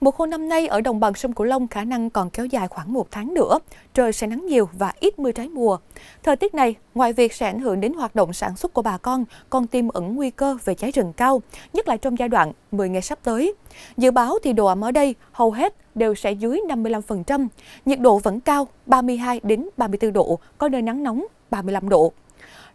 Mùa khô năm nay ở đồng bằng sông Cửu Long khả năng còn kéo dài khoảng một tháng nữa. Trời sẽ nắng nhiều và ít mưa trái mùa. Thời tiết này, ngoài việc sẽ ảnh hưởng đến hoạt động sản xuất của bà con, còn tiềm ẩn nguy cơ về cháy rừng cao, nhất là trong giai đoạn 10 ngày sắp tới. Dự báo thì độ ẩm ở đây hầu hết đều sẽ dưới 55%. Nhiệt độ vẫn cao 32 đến 34 độ, có nơi nắng nóng 35 độ.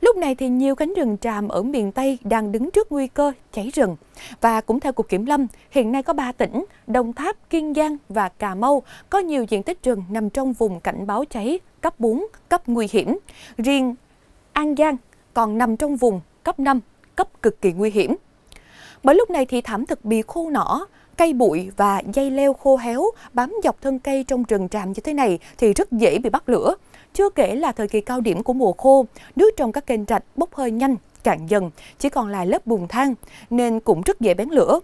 Lúc này thì nhiều cánh rừng tràm ở miền Tây đang đứng trước nguy cơ cháy rừng. Và cũng theo Cục Kiểm Lâm, hiện nay có 3 tỉnh, Đồng Tháp, Kiên Giang và Cà Mau có nhiều diện tích rừng nằm trong vùng cảnh báo cháy cấp 4, cấp nguy hiểm. Riêng An Giang còn nằm trong vùng cấp 5, cấp cực kỳ nguy hiểm. Bởi lúc này thì thảm thực bị khô nỏ, cây bụi và dây leo khô héo bám dọc thân cây trong rừng tràm như thế này thì rất dễ bị bắt lửa. Chưa kể là thời kỳ cao điểm của mùa khô, nước trong các kênh rạch bốc hơi nhanh, cạn dần, chỉ còn lại lớp bùn than, nên cũng rất dễ bén lửa.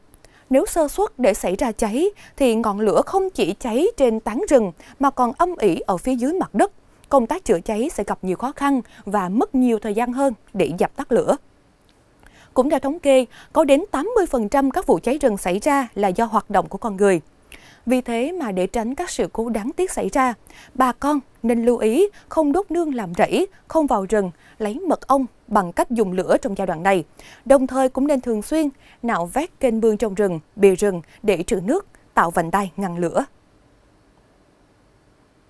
Nếu sơ suất để xảy ra cháy, thì ngọn lửa không chỉ cháy trên tán rừng mà còn âm ỉ ở phía dưới mặt đất. Công tác chữa cháy sẽ gặp nhiều khó khăn và mất nhiều thời gian hơn để dập tắt lửa. Cũng theo thống kê, có đến 80% các vụ cháy rừng xảy ra là do hoạt động của con người. Vì thế mà để tránh các sự cố đáng tiếc xảy ra, bà con nên lưu ý không đốt nương làm rẫy, không vào rừng, lấy mật ong bằng cách dùng lửa trong giai đoạn này. Đồng thời cũng nên thường xuyên nạo vét kênh mương trong rừng, bìa rừng để trữ nước, tạo vành đai ngăn lửa.